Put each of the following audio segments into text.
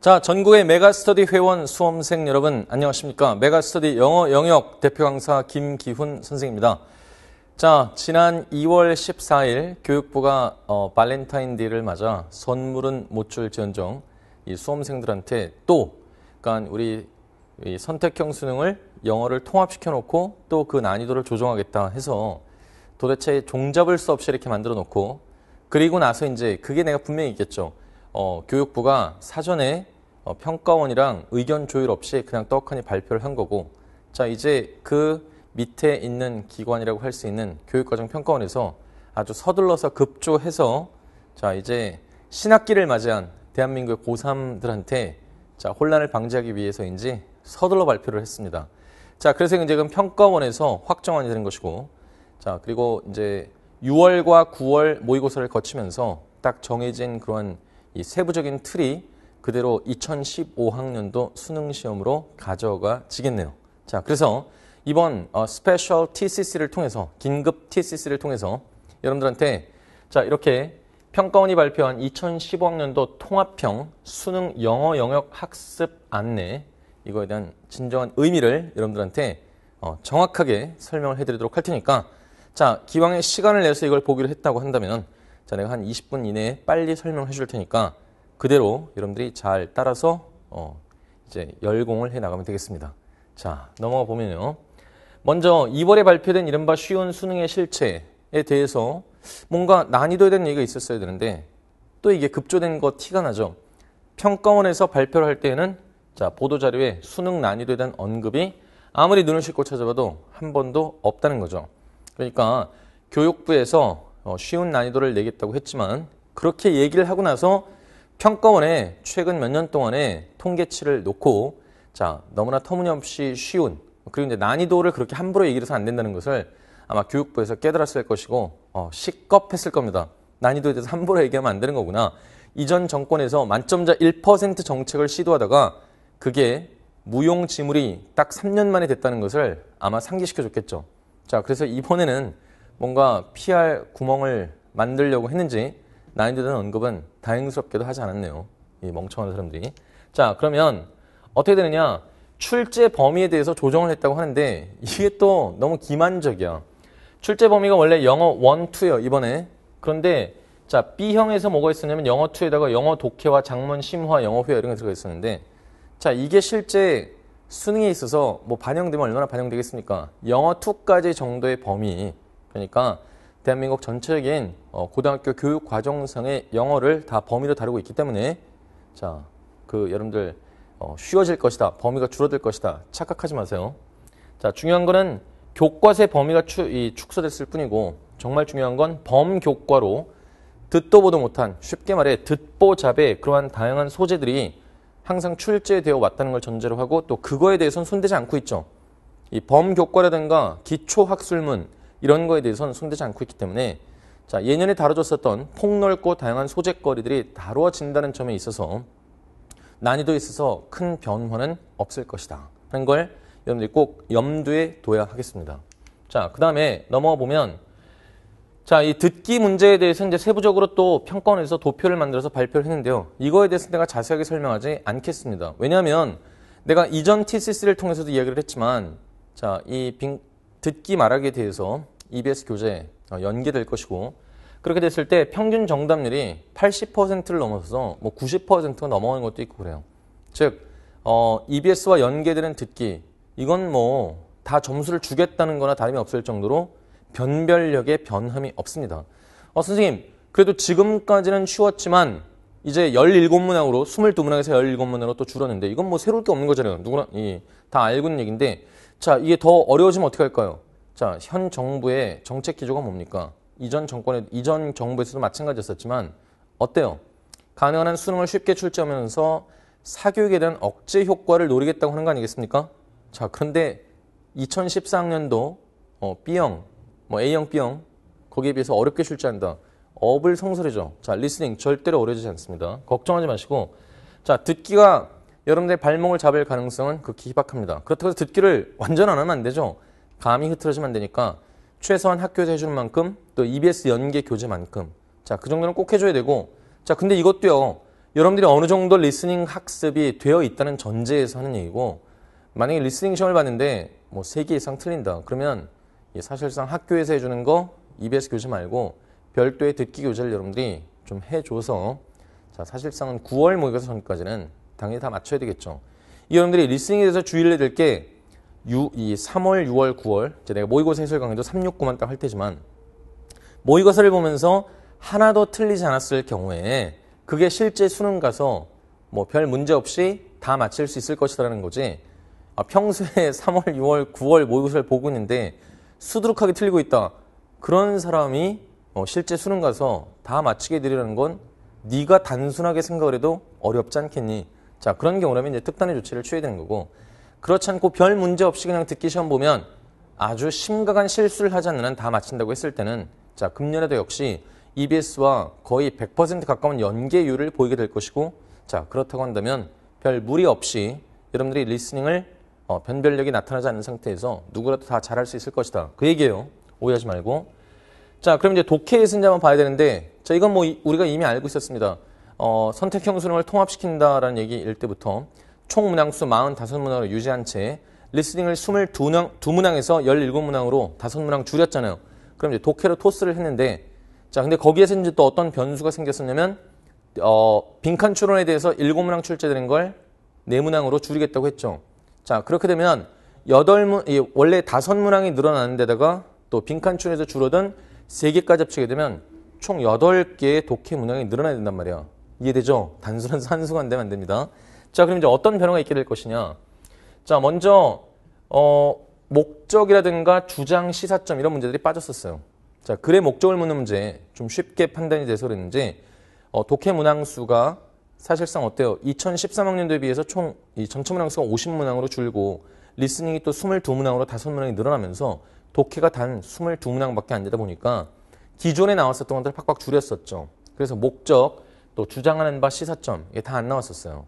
자, 전국의 메가스터디 회원 수험생 여러분 안녕하십니까? 메가스터디 영어 영역 대표 강사 김기훈 선생입니다. 자, 지난 2월 14일 교육부가 어, 발렌타인데이를 맞아 선물은 못 줄지언정 이 수험생들한테 또 그러니까 우리 선택형 수능을 영어를 통합시켜 놓고 또 그 난이도를 조정하겠다 해서 도대체 종잡을 수 없이 이렇게 만들어 놓고 그리고 나서 이제 그게 내가 분명히 있겠죠. 어, 교육부가 사전에 어, 평가원이랑 의견 조율 없이 그냥 떡하니 발표를 한 거고 자 이제 그 밑에 있는 기관이라고 할 수 있는 교육과정 평가원에서 아주 서둘러서 급조해서 자 이제 신학기를 맞이한 대한민국의 고3들한테 자 혼란을 방지하기 위해서인지 서둘러 발표를 했습니다. 자 그래서 이제 그 평가원에서 확정안이 되는 것이고 자 그리고 이제 6월과 9월 모의고사를 거치면서 딱 정해진 그런 이 세부적인 틀이 그대로 2015학년도 수능 시험으로 가져가지겠네요. 자, 그래서 이번 스페셜 어, TCC를 통해서 긴급 TCC를 통해서 여러분들한테 자 이렇게 평가원이 발표한 2015학년도 통합형 수능 영어 영역 학습 안내 이거에 대한 진정한 의미를 여러분들한테 어, 정확하게 설명을 해드리도록 할 테니까 자 기왕에 시간을 내서 이걸 보기로 했다고 한다면 자, 내가 한 20분 이내에 빨리 설명해 줄 테니까 그대로 여러분들이 잘 따라서 어, 이제 열공을 해 나가면 되겠습니다. 자, 넘어가 보면요. 먼저 2월에 발표된 이른바 쉬운 수능의 실체에 대해서 뭔가 난이도에 대한 얘기가 있었어야 되는데 또 이게 급조된 거 티가 나죠. 평가원에서 발표를 할 때에는 자, 보도자료에 수능 난이도에 대한 언급이 아무리 눈을 씻고 찾아봐도 한 번도 없다는 거죠. 그러니까 교육부에서 어, 쉬운 난이도를 내겠다고 했지만 그렇게 얘기를 하고 나서 평가원에 최근 몇 년 동안의 통계치를 놓고 자 너무나 터무니없이 쉬운 그리고 이제 난이도를 그렇게 함부로 얘기를 해서 안 된다는 것을 아마 교육부에서 깨달았을 것이고 어, 식겁했을 겁니다. 난이도에 대해서 함부로 얘기하면 안 되는 거구나. 이전 정권에서 만점자 1% 정책을 시도하다가 그게 무용지물이 딱 3년 만에 됐다는 것을 아마 상기시켜줬겠죠. 자, 그래서 이번에는 뭔가 피할 구멍을 만들려고 했는지 난이도에 대한 언급은 다행스럽게도 하지 않았네요. 이 멍청한 사람들이. 자, 그러면 어떻게 되느냐? 출제 범위에 대해서 조정을 했다고 하는데 이게 또 너무 기만적이야. 출제 범위가 원래 영어 1, 2요, 예 이번에. 그런데 자, B형에서 뭐가 있었냐면 영어 2에다가 영어 독해와 장문 심화, 영어 회화 이런 게 들어가 있었는데 자, 이게 실제 수능에 있어서 뭐 반영되면 얼마나 반영되겠습니까? 영어 2까지 정도의 범위 그러니까 대한민국 전체적인 어, 고등학교 교육 과정상의 영어를 다 범위로 다루고 있기 때문에 자, 그 여러분들 어, 쉬워질 것이다. 범위가 줄어들 것이다. 착각하지 마세요. 자, 중요한 거는 교과서의 범위가 추, 이, 축소됐을 뿐이고 정말 중요한 건 범교과로 듣도 보도 못한 쉽게 말해 듣보잡의 그러한 다양한 소재들이 항상 출제되어 왔다는 걸 전제로 하고 또 그거에 대해서는 손대지 않고 있죠. 이 범교과라든가 기초학술문 이런 거에 대해서는 손대지 않고 있기 때문에 자, 예년에 다뤄졌었던 폭넓고 다양한 소재거리들이 다루어진다는 점에 있어서 난이도에 있어서 큰 변화는 없을 것이다. 하는 걸 여러분들이 꼭 염두에 둬야 하겠습니다. 자, 그 다음에 넘어가 보면 자, 이 듣기 문제에 대해서 이제 세부적으로 또 평가원에서 도표를 만들어서 발표를 했는데요. 이거에 대해서 내가 자세하게 설명하지 않겠습니다. 왜냐하면 내가 이전 TCC를 통해서도 이야기를 했지만 자, 이 빙, 듣기 말하기에 대해서 EBS 교재 어, 연계될 것이고 그렇게 됐을 때 평균 정답률이 80%를 넘어서서 뭐 90%가 넘어가는 것도 있고 그래요. 즉 어, EBS와 연계되는 듣기 이건 뭐 다 점수를 주겠다는 거나 다름이 없을 정도로 변별력의 변함이 없습니다. 어, 선생님 그래도 지금까지는 쉬웠지만 이제 17문항으로 22문항에서 17문항으로 또 줄었는데 이건 뭐 새로울 게 없는 거잖아요. 누구나 예, 다 알고 있는 얘기인데 자, 이게 더 어려워지면 어떻게 할까요? 자, 현 정부의 정책 기조가 뭡니까? 이전 정권의 이전 정부에서도 마찬가지였었지만 어때요? 가능한 한 수능을 쉽게 출제하면서 사교육에 대한 억제 효과를 노리겠다고 하는 거 아니겠습니까? 자, 그런데 2014학년도 어, B형, 뭐 A형, B형 거기에 비해서 어렵게 출제한다. 업을 성설이죠. 자, 리스닝 절대로 어려지지 않습니다. 걱정하지 마시고 자, 듣기가 여러분들의 발목을 잡을 가능성은 극히 희박합니다. 그렇다고 해서 듣기를 완전 안 하면 안 되죠. 감이 흐트러지면 안 되니까 최소한 학교에서 해주는 만큼 또 EBS 연계 교재만큼 자그 정도는 꼭 해줘야 되고 자 근데 이것도요 여러분들이 어느 정도 리스닝 학습이 되어 있다는 전제에서 하는 얘기고 만약에 리스닝 시험을 봤는데 뭐 3개 이상 틀린다 그러면 사실상 학교에서 해주는 거 EBS 교재 말고 별도의 듣기 교재를 여러분들이 좀 해줘서 자 사실상은 9월 모의고사 전까지는 당연히 다 맞춰야 되겠죠. 이 여러분들이 리스닝에 대해서 주의를 해야 될게이 3월, 6월, 9월 이제 내가 모의고사 해설 강의도 3, 6, 9만 딱 할 테지만 모의고사를 보면서 하나도 틀리지 않았을 경우에 그게 실제 수능 가서 뭐 별 문제 없이 다 맞힐 수 있을 것이라는 거지 아, 평소에 3월, 6월, 9월 모의고사를 보고 있는데 수두룩하게 틀리고 있다. 그런 사람이 어, 실제 수능 가서 다 맞히게 되려는 건 네가 단순하게 생각을 해도 어렵지 않겠니? 자, 그런 경우라면 이제 특단의 조치를 취해야 되는 거고 그렇지 않고 별 문제 없이 그냥 듣기 시험 보면 아주 심각한 실수를 하지 않는 한 다 마친다고 했을 때는 자, 금년에도 역시 EBS와 거의 100% 가까운 연계율을 보이게 될 것이고 자, 그렇다고 한다면 별 무리 없이 여러분들이 리스닝을 어, 변별력이 나타나지 않는 상태에서 누구라도 다 잘할 수 있을 것이다. 그 얘기예요. 오해하지 말고. 자, 그럼 이제 독해의 승자만 봐야 되는데 자, 이건 뭐 이, 우리가 이미 알고 있었습니다. 어, 선택형 수능을 통합시킨다라는 얘기일 때부터 총 문항수 45문항으로 유지한 채 리스닝을 22문항, 2문항에서 17문항으로 5문항 줄였잖아요. 그럼 이제 독해로 토스를 했는데 자 근데 거기에서 이제 또 어떤 변수가 생겼었냐면 어, 빈칸 추론에 대해서 7문항 출제되는 걸 4문항으로 줄이겠다고 했죠. 자 그렇게 되면 8문, 원래 5문항이 늘어나는 데다가 또 빈칸 추론에서 줄어든 3개까지 합치게 되면 총 8개의 독해 문항이 늘어나야 된단 말이에요 이해되죠? 단순한 산수가 안 되면 안 됩니다. 자, 그럼 이제 어떤 변화가 있게 될 것이냐. 자, 먼저, 어, 목적이라든가 주장, 시사점 이런 문제들이 빠졌었어요. 자, 글의 목적을 묻는 문제 좀 쉽게 판단이 돼서 그랬는지 어, 독해 문항수가 사실상 어때요? 2013학년도에 비해서 총이 전체 문항수가 50문항으로 줄고 리스닝이 또 22문항으로 5문항이 늘어나면서 독해가 단 22문항밖에 안 되다 보니까 기존에 나왔었던 것들을 팍팍 줄였었죠. 그래서 목적, 또 주장하는 바 시사점 이게 다 안 나왔었어요.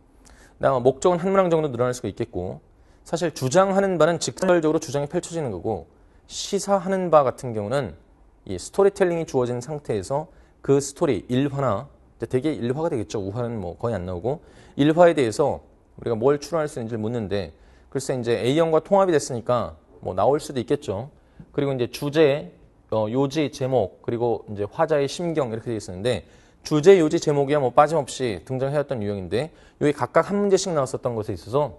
나 목적은 한 문항 정도 늘어날 수가 있겠고 사실 주장하는 바는 직설적으로 주장이 펼쳐지는 거고 시사하는 바 같은 경우는 이 스토리텔링이 주어진 상태에서 그 스토리 일화나 대개 일화가 되겠죠. 우화는 뭐 거의 안 나오고 일화에 대해서 우리가 뭘 추론할 수 있는지를 묻는데 글쎄 이제 A형과 통합이 됐으니까 뭐 나올 수도 있겠죠. 그리고 이제 주제, 어, 요지, 제목, 그리고 이제 화자의 심경 이렇게 되어 있었는데 주제, 요지, 제목이야 뭐 빠짐없이 등장해왔던 유형인데 여기 각각 한 문제씩 나왔었던 것에 있어서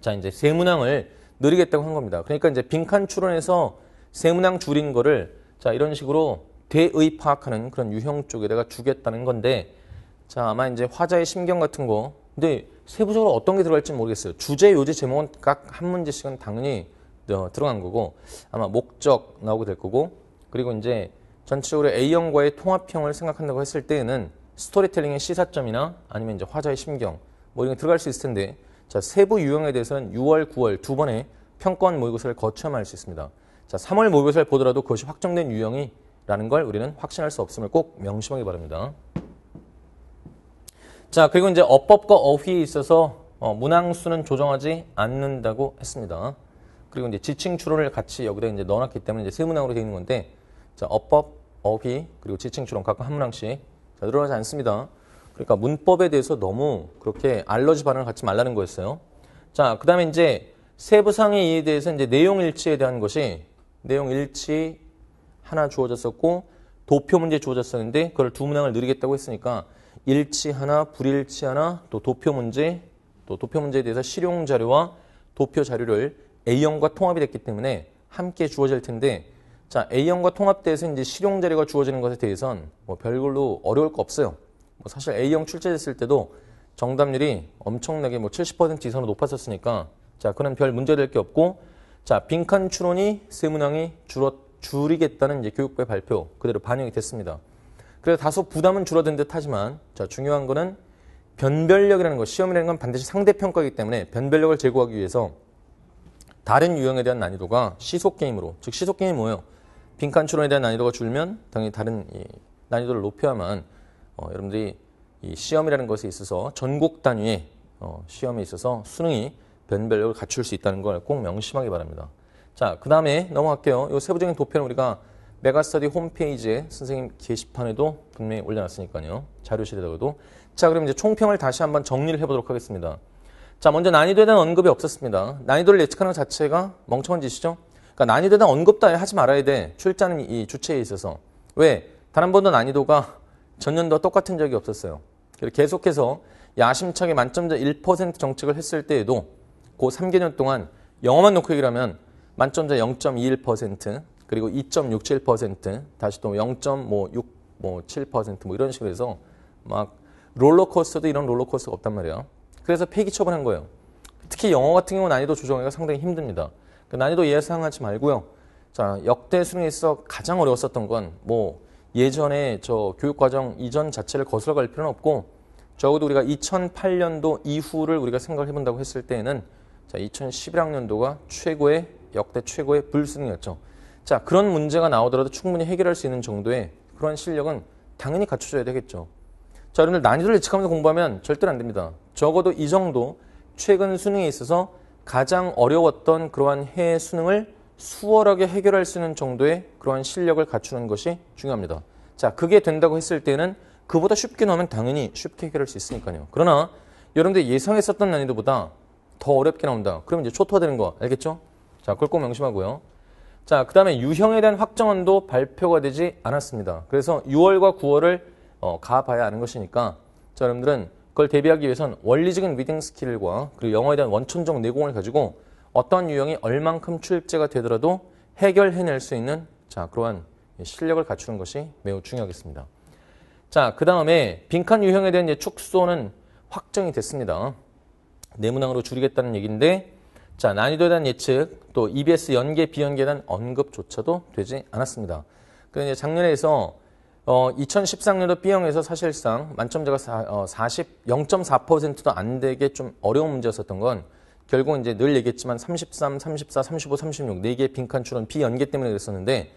자 이제 세 문항을 늘리겠다고 한 겁니다. 그러니까 이제 빈칸 추론에서 세 문항 줄인 거를 자 이런 식으로 대의 파악하는 그런 유형 쪽에다가 주겠다는 건데 자 아마 이제 화자의 심경 같은 거 근데 세부적으로 어떤 게 들어갈지 모르겠어요. 주제, 요지, 제목은 각 한 문제씩은 당연히 어, 들어간 거고 아마 목적 나오게 될 거고 그리고 이제 전체적으로 A형과의 통합형을 생각한다고 했을 때에는 스토리텔링의 시사점이나 아니면 이제 화자의 심경 뭐 이런 게 들어갈 수 있을 텐데 자 세부 유형에 대해서는 6월, 9월 두 번의 평가 모의고사를 거쳐야만 알수 있습니다. 자 3월 모의고사를 보더라도 그것이 확정된 유형이라는 걸 우리는 확신할 수 없음을 꼭 명심하기 바랍니다. 자 그리고 이제 어법과 어휘에 있어서 어, 문항수는 조정하지 않는다고 했습니다. 그리고 이제 지칭 추론을 같이 여기다 이제 넣어놨기 때문에 이제 세 문항으로 되어 있는 건데 자, 어법, 어휘, 그리고 지칭, 추론 각각 한 문항씩 자, 늘어나지 않습니다. 그러니까 문법에 대해서 너무 그렇게 알러지 반응을 갖지 말라는 거였어요. 자, 그 다음에 이제 세부상의 이에 대해서 이제 내용 일치에 대한 것이 내용 일치 하나 주어졌었고 도표 문제 주어졌었는데 그걸 두 문항을 늘리겠다고 했으니까 일치 하나, 불일치 하나, 또 도표 문제, 또 도표 문제에 대해서 실용 자료와 도표 자료를 A형과 통합이 됐기 때문에 함께 주어질 텐데 자, A형과 통합돼서 이제 실용 자료가 주어지는 것에 대해선 뭐 별걸로 어려울 거 없어요. 뭐 사실 A형 출제됐을 때도 정답률이 엄청나게 뭐 70% 이상으로 높았었으니까 자, 그런 별 문제될 게 없고 자, 빈칸 추론이 세문항이 줄어 줄이겠다는 이제 교육부의 발표 그대로 반영이 됐습니다. 그래서 다소 부담은 줄어든 듯 하지만 자, 중요한 거는 변별력이라는 것, 시험이라는 건 반드시 상대평가이기 때문에 변별력을 제고하기 위해서 다른 유형에 대한 난이도가 시속게임으로, 즉 시속게임이 뭐예요? 빈칸 추론에 대한 난이도가 줄면 당연히 다른 난이도를 높여야만 어, 여러분들이 이 시험이라는 것에 있어서 전국 단위의 어, 시험에 있어서 수능이 변별력을 갖출 수 있다는 걸 꼭 명심하기 바랍니다. 자, 그 다음에 넘어갈게요. 이 세부적인 도표는 우리가 메가스터디 홈페이지에 선생님 게시판에도 분명히 올려놨으니까요. 자료실에다가도. 자, 그럼 이제 총평을 다시 한번 정리를 해보도록 하겠습니다. 자, 먼저 난이도에 대한 언급이 없었습니다. 난이도를 예측하는 것 자체가 멍청한 짓이죠. 그러니까 난이도는 언급도 하지 말아야 돼. 출자는 이 주체에 있어서. 왜? 단 한 번도 난이도가 전년도와 똑같은 적이 없었어요. 그래서 계속해서 야심차게 만점자 1% 정책을 했을 때에도 고그 3개년 동안 영어만 놓고 얘기를 하면 만점자 0.21% 그리고 2.67% 다시 또 0.6 7%뭐 뭐 뭐 이런 식으로 해서 막 롤러코스터도 이런 롤러코스터가 없단 말이에요. 그래서 폐기 처분한 거예요. 특히 영어 같은 경우 는 난이도 조정하기가 상당히 힘듭니다. 그 난이도 예상하지 말고요. 자, 역대 수능에 있어 가장 어려웠었던 건 뭐 예전에 저 교육과정 이전 자체를 거슬러 갈 필요는 없고 적어도 우리가 2008년도 이후를 우리가 생각을 해본다고 했을 때에는 자, 2011학년도가 최고의 역대 최고의 불수능이었죠. 자, 그런 문제가 나오더라도 충분히 해결할 수 있는 정도의 그런 실력은 당연히 갖춰줘야 되겠죠. 자, 여러분들 난이도를 예측하면서 공부하면 절대안 됩니다. 적어도 이 정도 최근 수능에 있어서 가장 어려웠던 그러한 해외 수능을 수월하게 해결할 수 있는 정도의 그러한 실력을 갖추는 것이 중요합니다. 자, 그게 된다고 했을 때는 그보다 쉽게 나오면 당연히 쉽게 해결할 수 있으니까요. 그러나 여러분들 이 예상했었던 난이도보다 더 어렵게 나온다. 그러면 이제 초토화되는 거 알겠죠? 자, 그걸 꼭 명심하고요. 자, 그 다음에 유형에 대한 확정안도 발표가 되지 않았습니다. 그래서 6월과 9월을 어, 가봐야 아는 것이니까 자, 여러분들은 그걸 대비하기 위해선 원리적인 리딩 스킬과 그리고 영어에 대한 원천적 내공을 가지고 어떤 유형이 얼만큼 출입제가 되더라도 해결해낼 수 있는 자 그러한 실력을 갖추는 것이 매우 중요하겠습니다. 자, 그 다음에 빈칸 유형에 대한 이제 축소는 확정이 됐습니다. 네문항으로 줄이겠다는 얘기인데 자, 난이도에 대한 예측, 또 EBS 연계, 비연계에 언급조차도 되지 않았습니다. 그 작년에서 어, 2013년도 B형에서 사실상 만점자가 40, 0.4%도 어, 안 되게 좀 어려운 문제였었던 건 결국은 이제 늘 얘기했지만 33, 34, 35, 36, 4개의 빈칸 출은 비연계 때문에 그랬었는데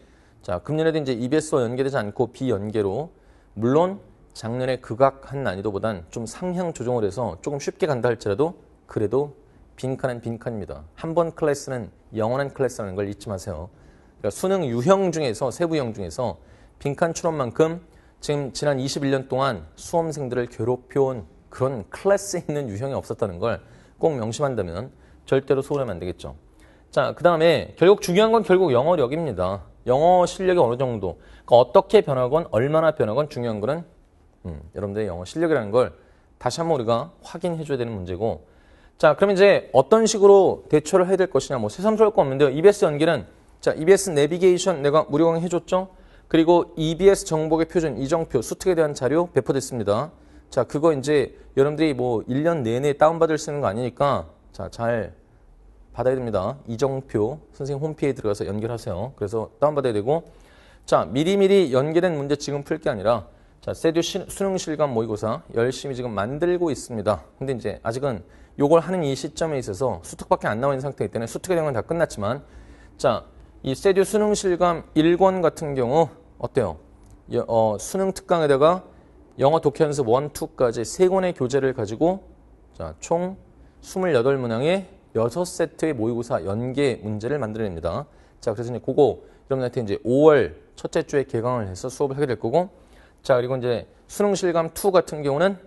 자, 금년에도 이제 EBS와 연계되지 않고 비연계로 물론 작년에 극악한 난이도보단 좀 상향 조정을 해서 조금 쉽게 간다 할지라도 그래도 빈칸은 빈칸입니다. 한 번 클래스는 영원한 클래스라는 걸 잊지 마세요. 그러니까 수능 유형 중에서 세부형 중에서 빈칸 추론만큼 지금 지난 21년 동안 수험생들을 괴롭혀온 그런 클래스 있는 유형이 없었다는 걸 꼭 명심한다면 절대로 소홀하면 안 되겠죠. 자, 그 다음에 결국 중요한 건 결국 영어력입니다. 영어 실력이 어느 정도, 그러니까 어떻게 변하건 얼마나 변하건 중요한 거는 음, 여러분들의 영어 실력이라는 걸 다시 한번 우리가 확인해줘야 되는 문제고 자, 그럼 이제 어떤 식으로 대처를 해야 될 것이냐 뭐 새삼스러울 거 없는데요. EBS 연기는 자, EBS 내비게이션 내가 무료 강의 해줬죠? 그리고 EBS 정보의 표준 이정표 수특에 대한 자료 배포됐습니다. 자, 그거 이제 여러분들이 뭐 1년 내내 다운받을 수 있는 거 아니니까 자, 잘 받아야 됩니다. 이정표 선생님 홈페이지에 들어가서 연결하세요. 그래서 다운받아야 되고 자, 미리미리 연계된 문제 지금 풀 게 아니라 자, 세듀 수능 실감 모의고사 열심히 지금 만들고 있습니다. 근데 이제 아직은 요걸 하는 이 시점에 있어서 수특밖에 안 나와 있는 상태이기 때문에 수특에 대한 건 다 끝났지만 자, 이 세듀 수능 실감 1권 같은 경우 어때요? 어, 수능 특강에다가 영어 독해 연습 1, 2까지 3권의 교재를 가지고 자, 총 28문항의 6세트의 모의고사 연계 문제를 만들어냅니다. 자, 그래서 이제 그거 여러분한테 이제 5월 첫째 주에 개강을 해서 수업을 하게 될 거고 자, 그리고 이제 수능 실감 2 같은 경우는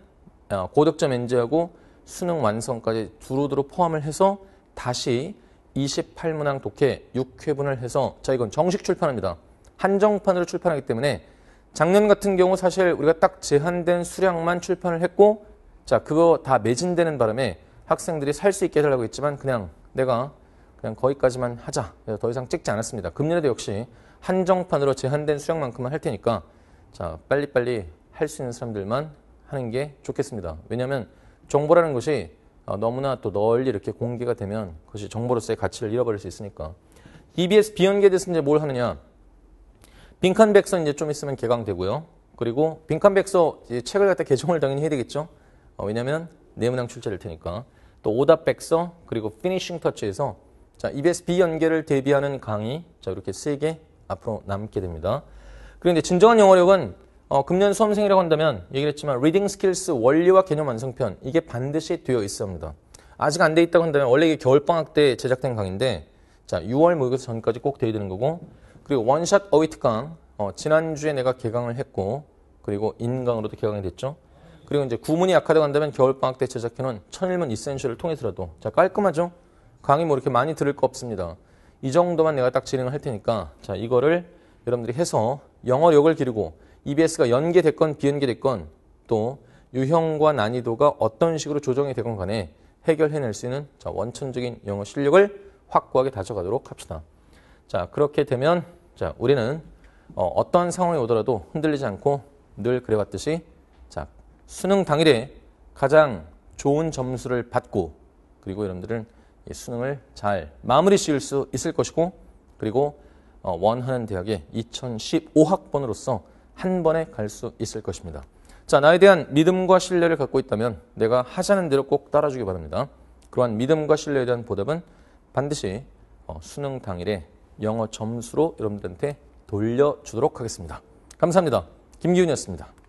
아, 고득점 엔지하고 수능 완성까지 두루두루 포함을 해서 다시 28문항 독해 6회분을 해서 자 이건 정식 출판합니다 한정판으로 출판하기 때문에 작년 같은 경우 사실 우리가 딱 제한된 수량만 출판을 했고 자 그거 다 매진되는 바람에 학생들이 살 수 있게 해달라고 했지만 그냥 내가 그냥 거기까지만 하자 더 이상 찍지 않았습니다. 금년에도 역시 한정판으로 제한된 수량만큼만 할 테니까 자 빨리빨리 할 수 있는 사람들만 하는 게 좋겠습니다. 왜냐하면 정보라는 것이 어, 너무나 또 널리 이렇게 공개가 되면 그것이 정보로서의 가치를 잃어버릴 수 있으니까. EBS 비연계됐대해뭘 하느냐. 빈칸 백서 이제 좀 있으면 개강되고요. 그리고 빈칸 백서 책을 갖다 개정을 당연히 해야 되겠죠. 어, 왜냐하면 내문항 출제될 테니까. 또 오답 백서 그리고 피니싱 터치에서 자 EBS 비연계를 대비하는 강의 자 이렇게 세 개 앞으로 남게 됩니다. 그런데 진정한 영어력은 어, 금년 수험생이라고 한다면 얘기를 했지만 리딩 스킬스 원리와 개념 완성편 이게 반드시 되어 있어야 합니다. 아직 안 돼 있다고 한다면 원래 이게 겨울방학 때 제작된 강인데 의자 6월 모의고사 전까지 꼭 돼야 되는 거고 그리고 원샷 어웨이트강 어, 지난주에 내가 개강을 했고 그리고 인강으로도 개강이 됐죠. 그리고 이제 구문이 약하다고 한다면 겨울방학 때 제작해놓은 천일문 이센셜을 통해서라도 자 깔끔하죠? 강의 뭐 이렇게 많이 들을 거 없습니다. 이 정도만 내가 딱 진행을 할 테니까 자 이거를 여러분들이 해서 영어력을 기르고 EBS가 연계됐건 비연계됐건 또 유형과 난이도가 어떤 식으로 조정이 되건 간에 해결해낼 수 있는 자, 원천적인 영어 실력을 확고하게 다져가도록 합시다. 자 그렇게 되면 자 우리는 어, 떤 상황이 오더라도 흔들리지 않고 늘 그래왔듯이 자 수능 당일에 가장 좋은 점수를 받고 그리고 여러분들은 수능을 잘 마무리 지을 수 있을 것이고 그리고 어, 원하는 대학에 2015학번으로서 한 번에 갈 수 있을 것입니다. 자, 나에 대한 믿음과 신뢰를 갖고 있다면 내가 하자는 대로 꼭 따라주기 바랍니다. 그러한 믿음과 신뢰에 대한 보답은 반드시 어, 수능 당일에 영어 점수로 여러분들한테 돌려주도록 하겠습니다. 감사합니다. 김기훈이었습니다.